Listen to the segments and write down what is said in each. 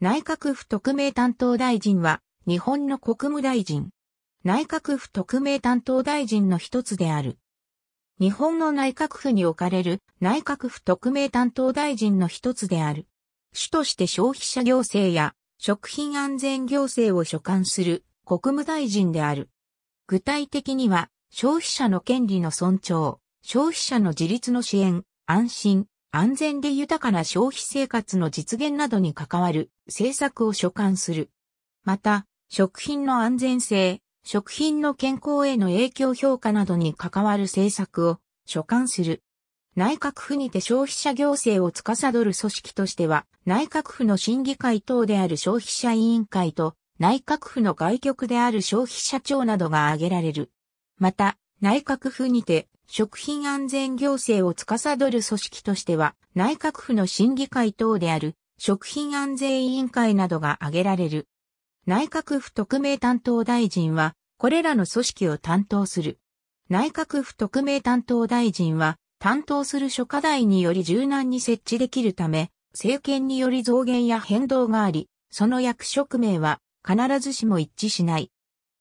内閣府特命担当大臣は、日本の国務大臣。内閣府特命担当大臣の一つである。日本の内閣府に置かれる内閣府特命担当大臣の一つである。主として消費者行政や食品安全行政を所管する国務大臣である。具体的には消費者の権利の尊重、消費者の自立の支援、安心、安全で豊かな消費生活の実現などに関わる政策を所管する。また、食品の安全性、食品の健康への影響評価などに関わる政策を所管する。内閣府にて消費者行政を司る組織としては、内閣府の審議会等である消費者委員会と、内閣府の外局である消費者庁などが挙げられる。また、内閣府にて食品安全行政を司る組織としては、内閣府の審議会等である食品安全委員会などが挙げられる。内閣府特命担当大臣は、これらの組織を担当する。内閣府特命担当大臣は、担当する諸課題により柔軟に設置できるため、政権により増減や変動があり、その役職名は必ずしも一致しない。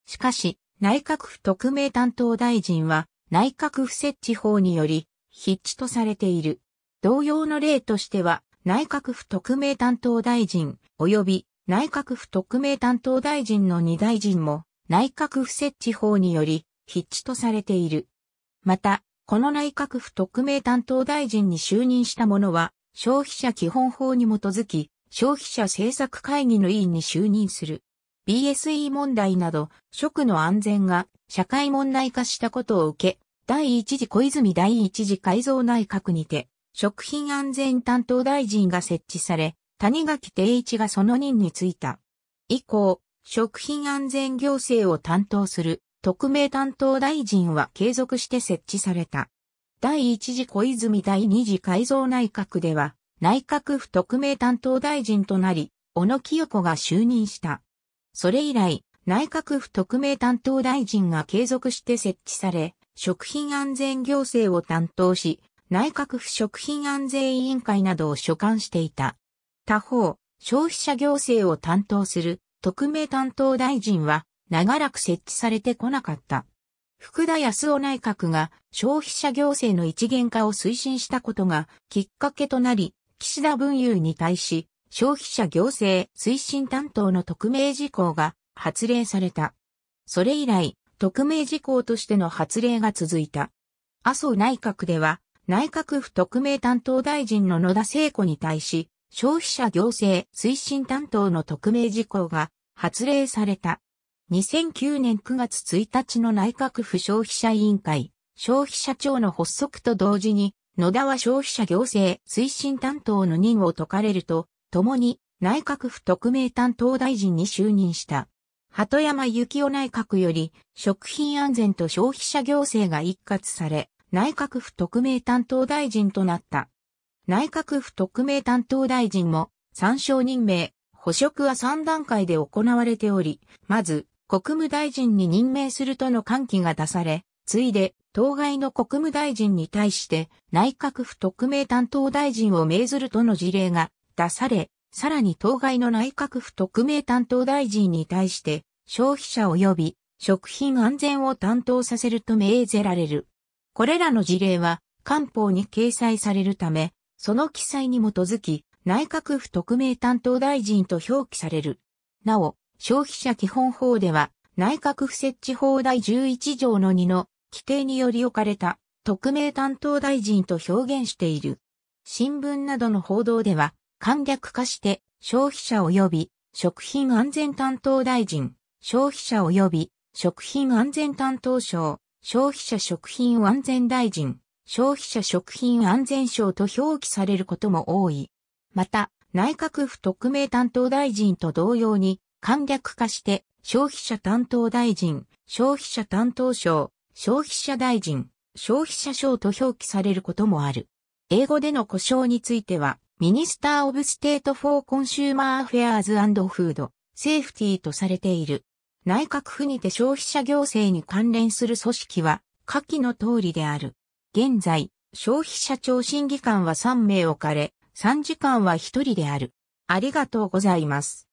しかし、内閣府特命担当大臣は、内閣府設置法により、筆致とされている。同様の例としては、内閣府特命担当大臣、及び内閣府特命担当大臣の二大臣も、内閣府設置法により、筆致とされている。また、この内閣府特命担当大臣に就任した者は、消費者基本法に基づき、消費者政策会議の委員に就任する。BSE 問題など、食の安全が社会問題化したことを受け、第一次小泉第一次改造内閣にて、食品安全担当大臣が設置され、谷垣定一がその任に就いた。以降、食品安全行政を担当する特命担当大臣は継続して設置された。第一次小泉第二次改造内閣では、内閣府特命担当大臣となり、小野清子が就任した。それ以来、内閣府特命担当大臣が継続して設置され、食品安全行政を担当し、内閣府食品安全委員会などを所管していた。他方、消費者行政を担当する特命担当大臣は長らく設置されてこなかった。福田康夫内閣が消費者行政の一元化を推進したことがきっかけとなり、岸田文雄に対し消費者行政推進担当の特命事項が発令された。それ以来、特命事項としての発令が続いた。麻生内閣では、内閣府特命担当大臣の野田聖子に対し、消費者行政推進担当の特命事項が発令された。2009年9月1日の内閣府消費者委員会、消費者庁の発足と同時に、野田は消費者行政推進担当の任を解かれると、共に内閣府特命担当大臣に就任した。鳩山幸夫内閣より食品安全と消費者行政が一括され、内閣府特命担当大臣となった。内閣府特命担当大臣も参照任命、補職は3段階で行われており、まず国務大臣に任命するとの喚起が出され、次いで当該の国務大臣に対して内閣府特命担当大臣を命ずるとの事例が出され、さらに当該の内閣府特命担当大臣に対して、消費者及び食品安全を担当させると命ぜられる。これらの事例は、官報に掲載されるため、その記載に基づき、内閣府特命担当大臣と表記される。なお、消費者基本法では、内閣府設置法第11条の2の規定により置かれた特命担当大臣と表現している。新聞などの報道では、簡略化して消費者及び食品安全担当大臣、消費者及び食品安全担当省、消費者食品安全大臣、消費者食品安全省と表記されることも多い。また、内閣府特命担当大臣と同様に簡略化して消費者担当大臣、消費者担当省、消費者大臣、消費者省と表記されることもある。英語での故障については、ミニスター・オブ・ステート・フォー・コンシューマー・フェアーズ・アンド・フード、セーフティーとされている。内閣府にて消費者行政に関連する組織は、下記の通りである。現在、消費者庁審議官は3名置かれ、参事官は1人である。ありがとうございます。